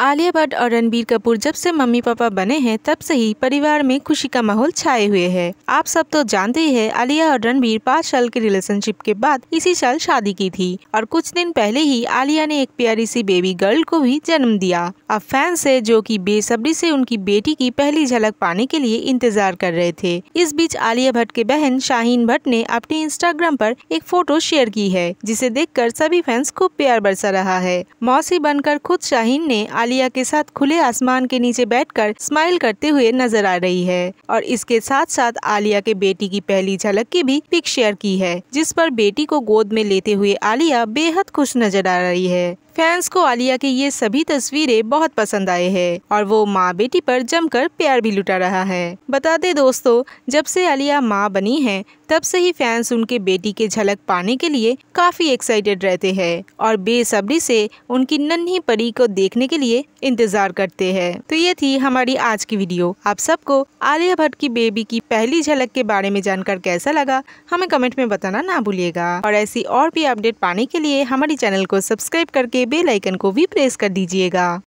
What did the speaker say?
आलिया भट्ट और रणबीर कपूर जब से मम्मी पापा बने हैं तब से ही परिवार में खुशी का माहौल छाए हुए है आप सब तो जानते ही हैं आलिया और रणबीर पाँच साल के रिलेशनशिप के बाद इसी साल शादी की थी और कुछ दिन पहले ही आलिया ने एक प्यारी सी बेबी गर्ल को भी जन्म दिया अब फैंस है जो की बेसब्री से उनकी बेटी की पहली झलक पाने के लिए इंतजार कर रहे थे इस बीच आलिया भट्ट के बहन शाहीन भट्ट ने अपने इंस्टाग्राम पर एक फोटो शेयर की है जिसे देख सभी फैंस खूब प्यार बरसा रहा है मौसी बनकर खुद शाहीन ने आलिया के साथ खुले आसमान के नीचे बैठकर स्माइल करते हुए नजर आ रही है और इसके साथ साथ आलिया के बेटी की पहली झलक की भी पिक शेयर की है जिस पर बेटी को गोद में लेते हुए आलिया बेहद खुश नजर आ रही है फैंस को आलिया की ये सभी तस्वीरें बहुत पसंद आए हैं और वो माँ बेटी पर जमकर प्यार भी लुटा रहा है बता दे दोस्तों जब से आलिया माँ बनी है तब से ही फैंस उनके बेटी के झलक पाने के लिए काफी एक्साइटेड रहते हैं और बेसब्री से उनकी नन्ही परी को देखने के लिए इंतजार करते हैं तो ये थी हमारी आज की वीडियो आप सबको आलिया भट्ट की बेबी की पहली झलक के बारे में जानकर कैसा लगा हमें कमेंट में बताना ना भूलिएगा और ऐसी और भी अपडेट पाने के लिए हमारे चैनल को सब्सक्राइब करके बेल आइकन को भी प्रेस कर दीजिएगा